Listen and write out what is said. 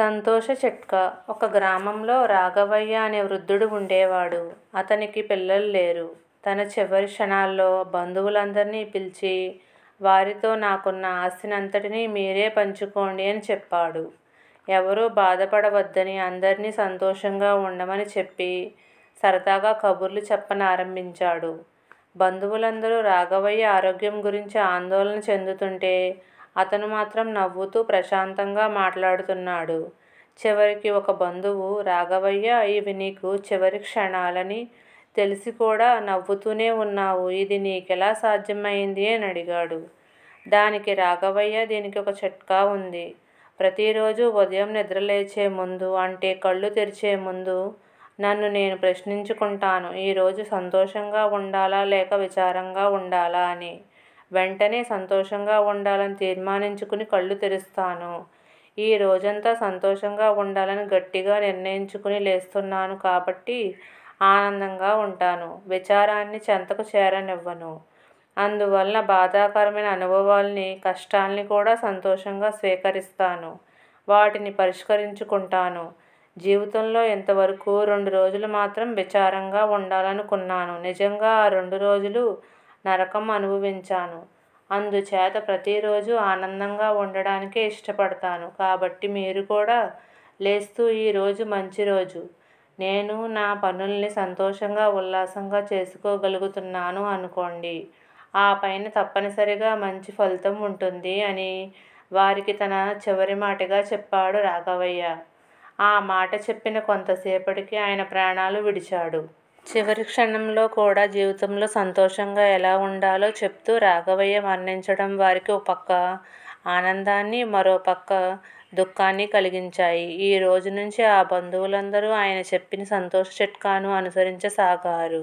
సంతోష చెట్క ఒక గ్రామంలో రాఘవయ్య అనే వృద్ధుడు ఉండేవాడు. అతనికి పిల్లలు లేరు. తన చివరి క్షణాల్లో బంధువులందరినీ పిలిచి వారితో నాకున్న ఆస్తినంతటినీ మీరే పంచుకోండి అని చెప్పాడు. ఎవరూ బాధపడవద్దని అందరినీ సంతోషంగా ఉండమని చెప్పి సరదాగా కబుర్లు చెప్పనారంభించాడు. బంధువులందరూ రాఘవయ్య ఆరోగ్యం గురించి ఆందోళన చెందుతుంటే అతను మాత్రం నవ్వుతూ ప్రశాంతంగా మాట్లాడుతున్నాడు చివరికి ఒక బంధువు రాఘవయ్య ఇవి నీకు చివరి క్షణాలని తెలిసి కూడా నవ్వుతూనే ఉన్నావు ఇది నీకెలా సాధ్యమైంది అని అడిగాడు దానికి రాఘవయ్య దీనికి ఒక చిట్కా ఉంది ప్రతిరోజు ఉదయం నిద్రలేచే ముందు అంటే కళ్ళు తెరిచే ముందు నన్ను నేను ప్రశ్నించుకుంటాను ఈరోజు సంతోషంగా ఉండాలా లేక విచారంగా ఉండాలా అని వెంటనే సంతోషంగా ఉండాలని తీర్మానించుకుని కళ్ళు తెరుస్తాను ఈ రోజంతా సంతోషంగా ఉండాలని గట్టిగా నిర్ణయించుకుని లేస్తున్నాను కాబట్టి ఆనందంగా ఉంటాను విచారాన్ని చెంతకు చేరనివ్వను అందువల్ల బాధాకరమైన అనుభవాల్ని కష్టాల్ని కూడా సంతోషంగా స్వీకరిస్తాను వాటిని పరిష్కరించుకుంటాను జీవితంలో ఇంతవరకు రెండు రోజులు మాత్రం విచారంగా ఉండాలనుకున్నాను నిజంగా ఆ రెండు రోజులు నరకం అనుభవించాను అందుచేత ప్రతిరోజు ఆనందంగా ఉండడానికే ఇష్టపడతాను కాబట్టి మీరు కూడా లేస్తూ ఈరోజు మంచి రోజు నేను నా పనుల్ని సంతోషంగా ఉల్లాసంగా చేసుకోగలుగుతున్నాను అనుకోండి ఆ పైన తప్పనిసరిగా మంచి ఫలితం ఉంటుంది అని వారికి తన చివరి మాటగా చెప్పాడు రాఘవయ్య ఆ మాట చెప్పిన కొంతసేపటికి ఆయన ప్రాణాలు విడిచాడు చివరి క్షణంలో కూడా జీవితంలో సంతోషంగా ఎలా ఉండాలో చెప్తూ రాఘవయ్య మరణించడం వారికి ఒక పక్క ఆనందాన్ని మరో పక్క దుఃఖాన్ని కలిగించాయి ఈ రోజు నుంచి ఆ బంధువులందరూ ఆయన చెప్పిన సంతోష చిట్కాను అనుసరించసాగారు